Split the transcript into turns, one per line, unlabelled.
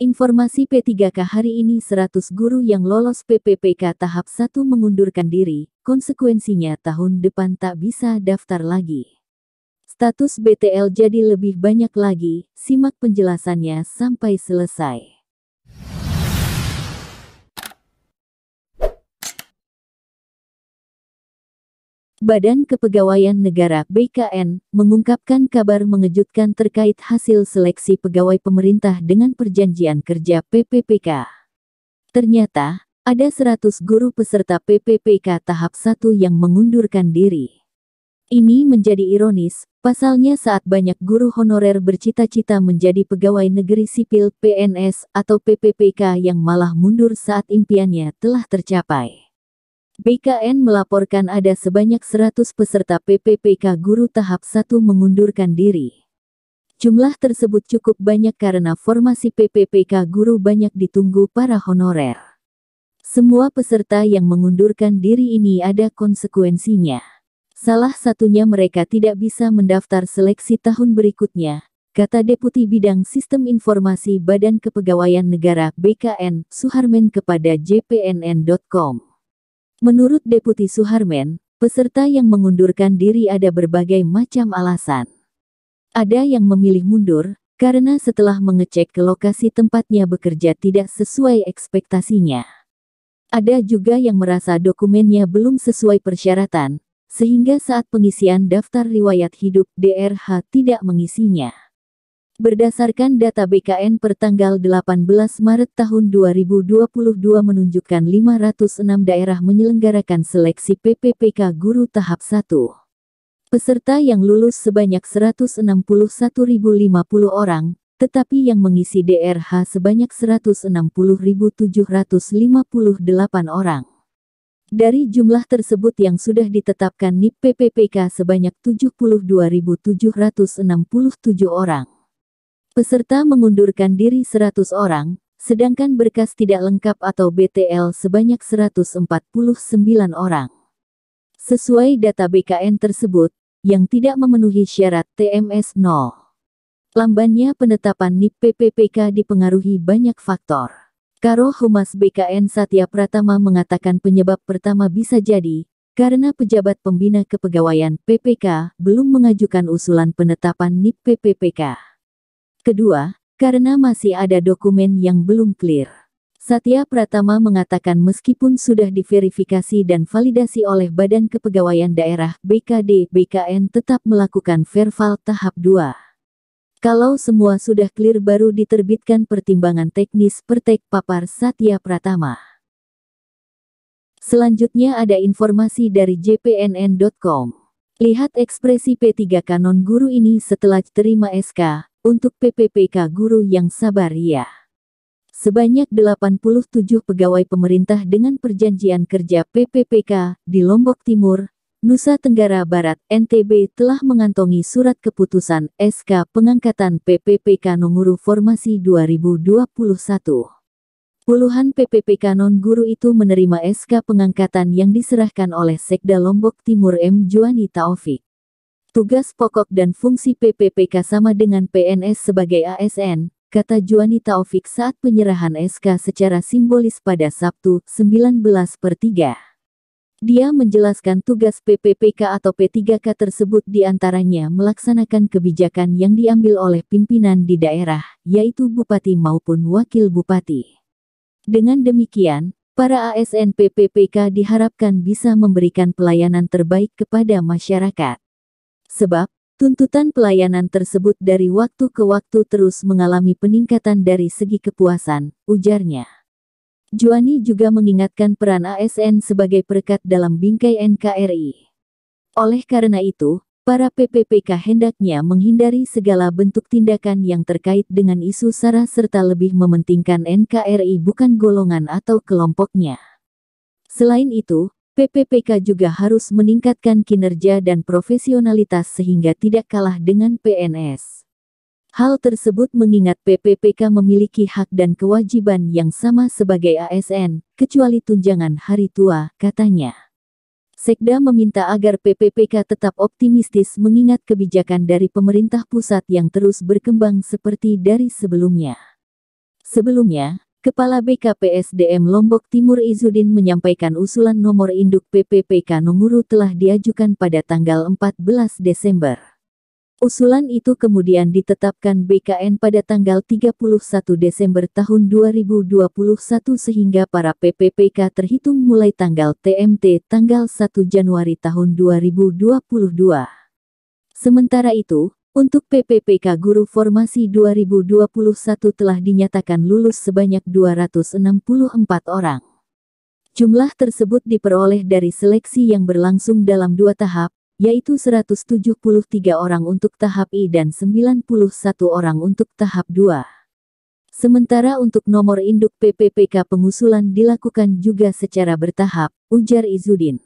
Informasi P3K hari ini 100 guru yang lolos PPPK tahap 1 mengundurkan diri, konsekuensinya tahun depan tak bisa daftar lagi. Status BTL jadi lebih banyak lagi, simak penjelasannya sampai selesai. Badan Kepegawaian Negara (BKN) mengungkapkan kabar mengejutkan terkait hasil seleksi pegawai pemerintah dengan perjanjian kerja PPPK. Ternyata, ada 100 guru peserta PPPK tahap 1 yang mengundurkan diri. Ini menjadi ironis, pasalnya saat banyak guru honorer bercita-cita menjadi pegawai negeri sipil PNS atau PPPK yang malah mundur saat impiannya telah tercapai. BKN melaporkan ada sebanyak 100 peserta PPPK guru tahap 1 mengundurkan diri. Jumlah tersebut cukup banyak karena formasi PPPK guru banyak ditunggu para honorer. Semua peserta yang mengundurkan diri ini ada konsekuensinya. Salah satunya mereka tidak bisa mendaftar seleksi tahun berikutnya, kata Deputi Bidang Sistem Informasi Badan Kepegawaian Negara BKN Suharmen kepada JPNN.com. Menurut Deputi Suharmen, peserta yang mengundurkan diri ada berbagai macam alasan. Ada yang memilih mundur, karena setelah mengecek ke lokasi tempatnya bekerja tidak sesuai ekspektasinya. Ada juga yang merasa dokumennya belum sesuai persyaratan, sehingga saat pengisian daftar riwayat hidup DRH tidak mengisinya. Berdasarkan data BKN pertanggal 18 Maret tahun 2022 menunjukkan 506 daerah menyelenggarakan seleksi PPPK guru tahap 1. Peserta yang lulus sebanyak 161.050 orang, tetapi yang mengisi DRH sebanyak 160.758 orang. Dari jumlah tersebut yang sudah ditetapkan NIP PPPK sebanyak 72.767 orang. Peserta mengundurkan diri 100 orang, sedangkan berkas tidak lengkap atau BTL sebanyak 149 orang. Sesuai data BKN tersebut, yang tidak memenuhi syarat TMS 0. Lambannya penetapan NIP PPPK dipengaruhi banyak faktor. Karo Humas BKN Satya Pratama mengatakan penyebab pertama bisa jadi, karena pejabat pembina kepegawaian PPK belum mengajukan usulan penetapan NIP PPPK. Kedua, karena masih ada dokumen yang belum clear. Satya Pratama mengatakan meskipun sudah diverifikasi dan validasi oleh Badan Kepegawaian Daerah BKD BKN tetap melakukan verval tahap 2. Kalau semua sudah clear baru diterbitkan pertimbangan teknis pertek papar Satya Pratama. Selanjutnya ada informasi dari jpnn.com. Lihat ekspresi p 3 Kanon guru ini setelah terima SK, untuk PPPK guru yang sabar ya. Sebanyak 87 pegawai pemerintah dengan perjanjian kerja PPPK di Lombok Timur, Nusa Tenggara Barat NTB telah mengantongi surat keputusan SK pengangkatan PPPK nomor Formasi 2021. Puluhan PPPK non-guru itu menerima SK pengangkatan yang diserahkan oleh Sekda Lombok Timur M. Juani Taufik. Tugas pokok dan fungsi PPPK sama dengan PNS sebagai ASN, kata Juani Taufik saat penyerahan SK secara simbolis pada Sabtu, 19 per 3. Dia menjelaskan tugas PPPK atau P3K tersebut diantaranya melaksanakan kebijakan yang diambil oleh pimpinan di daerah, yaitu bupati maupun wakil bupati. Dengan demikian, para ASN PPPK diharapkan bisa memberikan pelayanan terbaik kepada masyarakat. Sebab, tuntutan pelayanan tersebut dari waktu ke waktu terus mengalami peningkatan dari segi kepuasan, ujarnya. Juani juga mengingatkan peran ASN sebagai perekat dalam bingkai NKRI. Oleh karena itu, para PPPK hendaknya menghindari segala bentuk tindakan yang terkait dengan isu SARA serta lebih mementingkan NKRI bukan golongan atau kelompoknya. Selain itu, PPPK juga harus meningkatkan kinerja dan profesionalitas sehingga tidak kalah dengan PNS. Hal tersebut mengingat PPPK memiliki hak dan kewajiban yang sama sebagai ASN, kecuali tunjangan hari tua, katanya. Sekda meminta agar PPPK tetap optimistis mengingat kebijakan dari pemerintah pusat yang terus berkembang seperti dari sebelumnya. Sebelumnya, Kepala BKPSDM Lombok Timur Izudin menyampaikan usulan nomor induk PPPK Nomuru telah diajukan pada tanggal 14 Desember. Usulan itu kemudian ditetapkan BKN pada tanggal 31 Desember tahun 2021 sehingga para PPPK terhitung mulai tanggal TMT tanggal 1 Januari tahun 2022. Sementara itu, untuk PPPK Guru Formasi 2021 telah dinyatakan lulus sebanyak 264 orang. Jumlah tersebut diperoleh dari seleksi yang berlangsung dalam dua tahap, yaitu 173 orang untuk tahap I dan 91 orang untuk tahap II. Sementara untuk nomor induk PPPK pengusulan dilakukan juga secara bertahap, ujar Izudin.